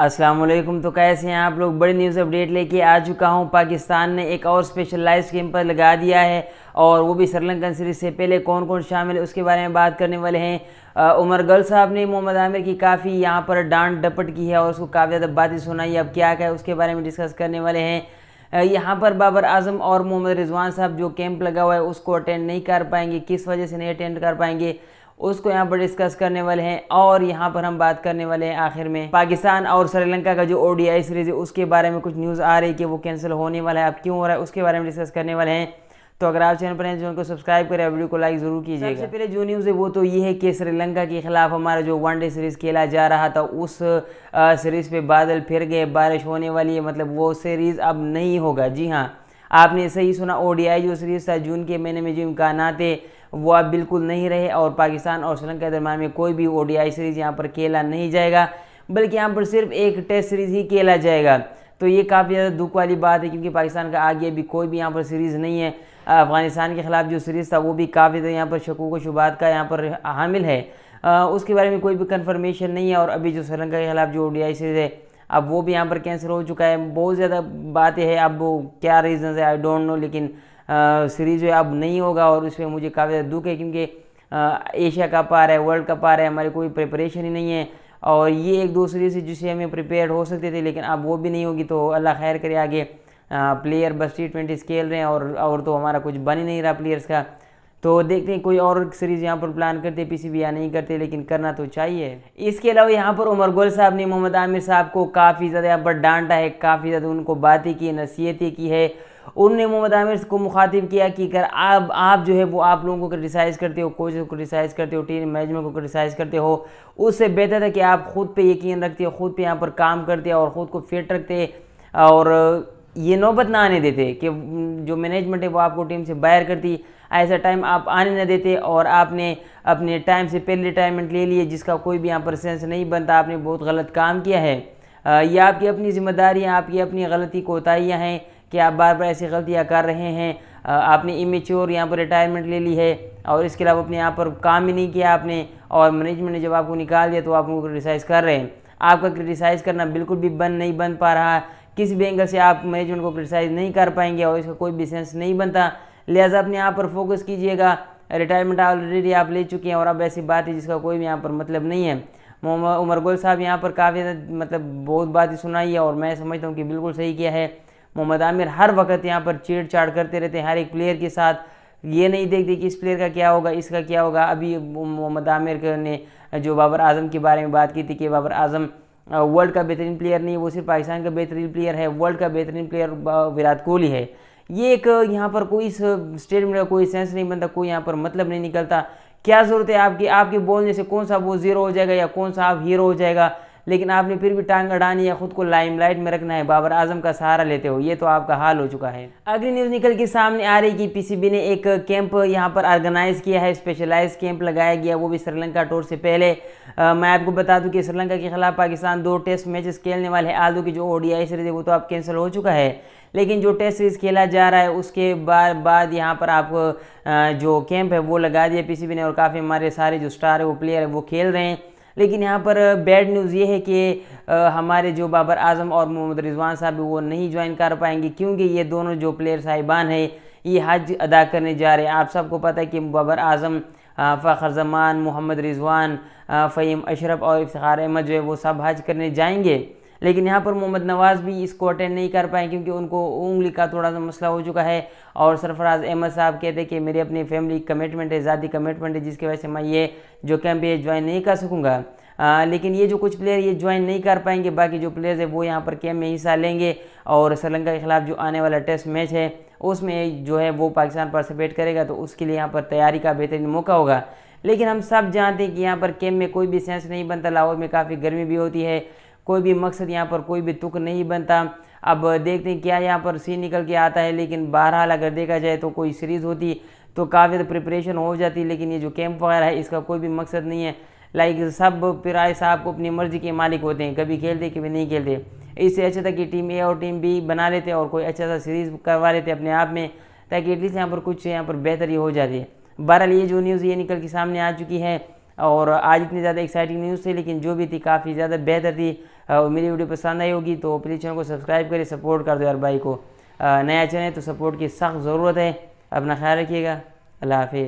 वालेकुम तो कैसे हैं आप लोग बड़ी न्यूज़ अपडेट लेके आ चुका हूँ पाकिस्तान ने एक और स्पेशलाइज गेम पर लगा दिया है और वो भी श्रीलंकन सीरीज से पहले कौन कौन शामिल है उसके बारे में बात करने वाले हैं उमर गल साहब ने मोहम्मद आमिर की काफ़ी यहाँ पर डांट डपट की है और उसको काफ़ी ज़्यादा बातें सुनाई अब क्या क्या है उसके बारे में डिस्कस करने वाले हैं यहाँ पर बाबर आजम और मोहम्मद रिजवान साहब जो कैंप लगा हुआ है उसको अटेंड नहीं कर पाएंगे किस वजह से नहीं अटेंड कर पाएंगे उसको यहाँ पर डिस्कस करने वाले हैं और यहाँ पर हम बात करने वाले हैं आखिर में पाकिस्तान और श्रीलंका का जो ओडीआई सीरीज है उसके बारे में कुछ न्यूज़ आ रही है कि वो कैंसिल होने वाला है अब क्यों हो रहा है उसके बारे में डिस्कस करने वाले हैं तो अगर आप चैनल पर हैं जो उनको सब्सक्राइब करें वीडियो को लाइक जरूर कीजिएगा सबसे पहले जो न्यूज़ है वो तो ये है कि श्रीलंका के खिलाफ हमारा जो वनडे सीरीज़ खेला जा रहा था उस सीरीज़ पे बादल फिर गए बारिश होने वाली है मतलब वो सीरीज़ अब नहीं होगा जी हाँ आपने सही सुना ओडीआई जो सीरीज था जून के महीने में जो इम्कान थे अब बिल्कुल नहीं रहे और पाकिस्तान और श्रीलंका के दरमियान में कोई भी ओडीआई सीरीज यहाँ पर खेला नहीं जाएगा बल्कि यहाँ पर सिर्फ एक टेस्ट सीरीज ही खेला जाएगा तो ये काफ़ी ज़्यादा दुख वाली बात है क्योंकि पाकिस्तान का आगे अभी कोई भी यहाँ पर सीरीज़ नहीं है अफगानिस्तान के खिलाफ जो सीरीज़ था वो भी काफ़ी ज़्यादा यहाँ पर शकूक शुबात का यहाँ पर हामिल है आ, उसके बारे में कोई भी कन्फर्मेशन नहीं है और अभी जो श्रीलंका के खिलाफ जो ओडीआई सीरीज़ है अब वो भी यहाँ पर कैंसिल हो चुका है बहुत ज़्यादा बात है अब क्या रीज़न है आई डोंट नो लेकिन सीरीज़ अब नहीं होगा और उसमें मुझे काफ़ी ज़्यादा दुख है क्योंकि एशिया कप आ रहा है वर्ल्ड कप आ रहा है हमारी कोई प्रिपरेशन ही नहीं है और ये एक दूसरे से जिससे हमें प्रिपेयर हो सकते थे लेकिन अब वो भी नहीं होगी तो अल्लाह खैर करे आगे प्लेयर बस टी ट्वेंटी खेल रहे हैं और और तो हमारा कुछ बन ही नहीं रहा प्लेयर्स का तो देखते हैं कोई और सीरीज़ यहाँ पर प्लान करते पीसीबी या नहीं करते लेकिन करना तो चाहिए इसके अलावा यहाँ पर उमर गोल साहब ने मोहम्मद आमिर साहब को काफ़ी ज़्यादा यहाँ पर डांटा है काफ़ी ज़्यादा उनको बातें की नसीहतें की है उनने मोहम्मद आमिर को मुखातिब किया कि अगर आप आप जो है वो आप लोगों को क्रिटिसाइज़ करते हो कोच को क्रिटिसाइज़ करते हो टीम मैनेजमेंट को क्रिटिसाइज़ करते हो उससे बेहतर है कि आप खुद पे यकीन रखते हो खुद पे यहाँ पर काम करते हो और ख़ुद को फिट रखते और ये नौबत ना आने देते कि जो मैनेजमेंट है वो आपको टीम से बाहर करती ऐसा टाइम आप आने ना देते और आपने अपने टाइम से पहले रिटायरमेंट ले लिए जिसका कोई भी यहाँ पर सेंस नहीं बनता आपने बहुत गलत काम किया है ये आपकी अपनी जिम्मेदारियाँ आपकी अपनी गलती कोताहियाँ हैं कि आप बार बार ऐसी गलतियाँ कर रहे हैं आपने इमेच्योर यहाँ पर रिटायरमेंट ले ली है और इसके अलावा अपने यहाँ पर काम ही नहीं किया आपने और मैनेजमेंट ने जब आपको निकाल दिया तो आप उनको क्रिटिसाइज़ कर रहे हैं आपका क्रिटिसाइज़ करना बिल्कुल भी बंद नहीं बन पा रहा है किसी भी एंगल से आप मैनेजमेंट को क्रिटिसाइज़ नहीं कर पाएंगे और इसका कोई भी सेंस नहीं बनता लिहाजा अपने यहाँ पर फोकस कीजिएगा रिटायरमेंट ऑलरेडी आप ले चुके हैं और अब ऐसी बात है जिसका कोई भी यहाँ पर मतलब नहीं है उमर गोल साहब यहाँ पर काफ़ी मतलब बहुत बात सुनाई है और मैं समझता हूँ कि बिल्कुल सही किया है मोहम्मद आमिर हर वक्त यहाँ पर छेड़छाड़ करते रहते हैं हर एक प्लेयर के साथ ये नहीं देखते कि इस प्लेयर का क्या होगा इसका क्या होगा अभी मोहम्मद आमिर ने जो बाबर आजम के बारे में बात की थी कि बाबर आजम वर्ल्ड का बेहतरीन प्लेयर नहीं है वो सिर्फ पाकिस्तान का बेहतरीन प्लेयर है वर्ल्ड का बेहतरीन प्लेयर विराट कोहली है ये एक यहाँ पर कोई इस स्टेटमेंट का कोई सेंस नहीं बनता कोई यहाँ पर मतलब नहीं निकलता क्या ज़रूरत है आपकी आपके बोलने से कौन सा वो ज़ीरो हो जाएगा या कौन सा आप हीरो हो जाएगा लेकिन आपने फिर भी टांग अड़ानी या खुद को लाइमलाइट में रखना है बाबर आजम का सहारा लेते हो ये तो आपका हाल हो चुका है अगली न्यूज़ निकल के सामने आ रही कि पीसीबी ने एक कैंप यहाँ पर ऑर्गेनाइज किया है स्पेशलाइज कैंप लगाया गया वो भी श्रीलंका टूर से पहले आ, मैं आपको बता दूँ कि श्रीलंका के खिलाफ पाकिस्तान दो टेस्ट मैचेस खेलने वाले हैं आलू की जो ओडीआई सीरीज है वो तो आप कैंसिल हो चुका है लेकिन जो टेस्ट सीरीज खेला जा रहा है उसके बाद बाद यहाँ पर आप जो कैंप है वो लगा दिया पीसीबी ने और काफ़ी हमारे सारे जो स्टार है वो प्लेयर है वो खेल रहे हैं लेकिन यहाँ पर बैड न्यूज़ ये है कि हमारे जो बाबर आजम और मोहम्मद रिजवान साहब वो नहीं ज्वाइन कर पाएंगे क्योंकि ये दोनों जो प्लेयर साहिबान हैं ये हज अदा करने जा रहे हैं आप सबको पता है कि बाबर आजम फ़खर जमान मोहम्मद रिजवान फ़हीम अशरफ और इफ्तार अहमद जो है वो सब हज करने जाएंगे लेकिन यहाँ पर मोहम्मद नवाज़ भी इसको अटेंड नहीं कर पाए क्योंकि उनको उंगली का थोड़ा सा मसला हो चुका है और सरफराज अहमद साहब कहते हैं कि मेरी अपनी फैमिली कमिटमेंट है ज़्यादा कमिटमेंट है जिसकी वजह से मैं ये जो कैंप है ज्वाइन नहीं कर सकूँगा आ, लेकिन ये जो कुछ प्लेयर ये ज्वाइन नहीं कर पाएंगे बाकी जो प्लेयर्स है वो यहाँ पर कैम्प में हिस्सा लेंगे और श्रीलंका के खिलाफ जो आने वाला टेस्ट मैच है उसमें जो है वो पाकिस्तान पार्टिसिपेट करेगा तो उसके लिए यहाँ पर तैयारी का बेहतरीन मौका होगा लेकिन हम सब जानते हैं कि यहाँ पर कैम्प में कोई भी सेंस नहीं बनता लाहौर में काफ़ी गर्मी भी होती है कोई भी मकसद यहाँ पर कोई भी तुक नहीं बनता अब देखते हैं क्या यहाँ पर सी निकल के आता है लेकिन बहरहाल अगर देखा जाए तो कोई सीरीज़ होती तो काफ़ी प्रिपरेशन हो जाती लेकिन ये जो कैंप वगैरह है इसका कोई भी मकसद नहीं है लाइक सब पिराए साहब को अपनी मर्ज़ी के मालिक होते हैं कभी खेलते कभी नहीं खेलते इससे अच्छा था कि टीम ए और टीम बी बना लेते और कोई अच्छा सा सीरीज़ करवा लेते अपने आप में ताकि एटलीस्ट यहाँ पर कुछ यहाँ पर बेहतरी हो जाती है बहरहाल ये जो न्यूज़ ये निकल के सामने आ चुकी है और आज इतनी ज़्यादा एक्साइटिंग न्यूज़ थी लेकिन जो भी थी काफ़ी ज़्यादा बेहतर थी और मेरी वीडियो पसंद आई होगी तो प्लीज़ चैनल को सब्सक्राइब करें सपोर्ट कर दो यार भाई को नया चैनल तो सपोर्ट की सख्त ज़रूरत है अपना ख्याल रखिएगा अल्लाह हाफि